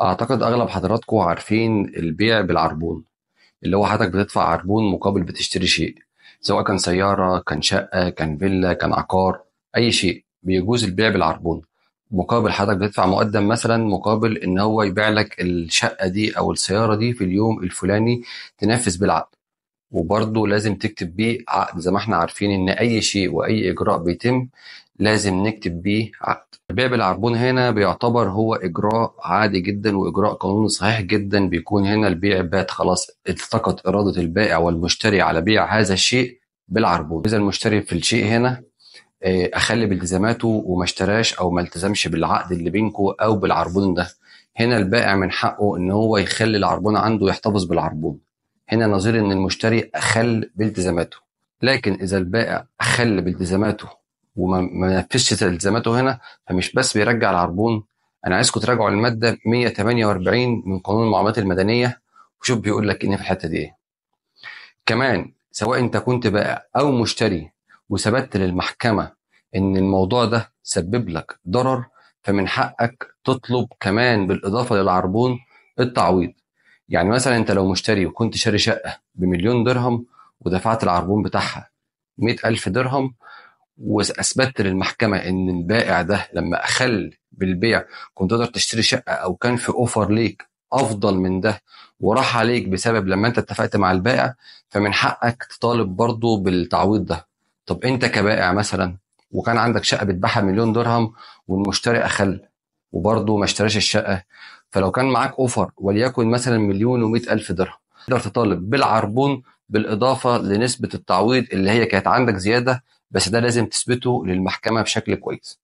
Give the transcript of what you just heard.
اعتقد اغلب حضراتكم عارفين البيع بالعربون اللي هو حضرتك بتدفع عربون مقابل بتشتري شيء سواء كان سيارة كان شقة كان فيلا كان عقار اي شيء بيجوز البيع بالعربون مقابل حضرتك بتدفع مقدم مثلا مقابل ان هو يبيع لك الشقة دي او السيارة دي في اليوم الفلاني تنفذ بالعقد وبرضه لازم تكتب بيه عقد زي ما احنا عارفين ان اي شيء واي اجراء بيتم لازم نكتب بيه عقد البيع بالعربون هنا بيعتبر هو اجراء عادي جدا واجراء قانوني صحيح جدا بيكون هنا البيع بات خلاص التقت اراده البائع والمشتري على بيع هذا الشيء بالعربون اذا المشتري في الشيء هنا آه، اخلي بالتزاماته وما اشتراش او ما التزمش بالعقد اللي بينكو او بالعربون ده هنا البائع من حقه ان هو يخلي العربون عنده يحتفظ بالعربون هنا نظير ان المشتري اخل بالتزاماته لكن اذا البائع اخل بالتزاماته وما نفذش التزاماته هنا فمش بس بيرجع العربون انا عايزكم تراجعوا الماده 148 من قانون المعاملات المدنيه وشوف بيقول لك ان إيه في الحته دي ايه كمان سواء انت كنت بائع او مشتري وثبت للمحكمه ان الموضوع ده سبب لك ضرر فمن حقك تطلب كمان بالاضافه للعربون التعويض يعني مثلا انت لو مشتري وكنت شاري شقه بمليون درهم ودفعت العربون بتاعها مئة ألف درهم وأثبتت للمحكمة إن البائع ده لما أخل بالبيع كنت تقدر تشتري شقة أو كان في أوفر ليك أفضل من ده وراح عليك بسبب لما أنت اتفقت مع البائع فمن حقك تطالب برضه بالتعويض ده طب أنت كبائع مثلا وكان عندك شقة بتباعها مليون درهم والمشتري أخل وبرضه ما اشتراش الشقة فلو كان معاك اوفر وليكن مثلا مليون و ألف درهم تقدر تطالب بالعربون بالاضافه لنسبه التعويض اللي هي كانت عندك زياده بس ده لازم تثبته للمحكمه بشكل كويس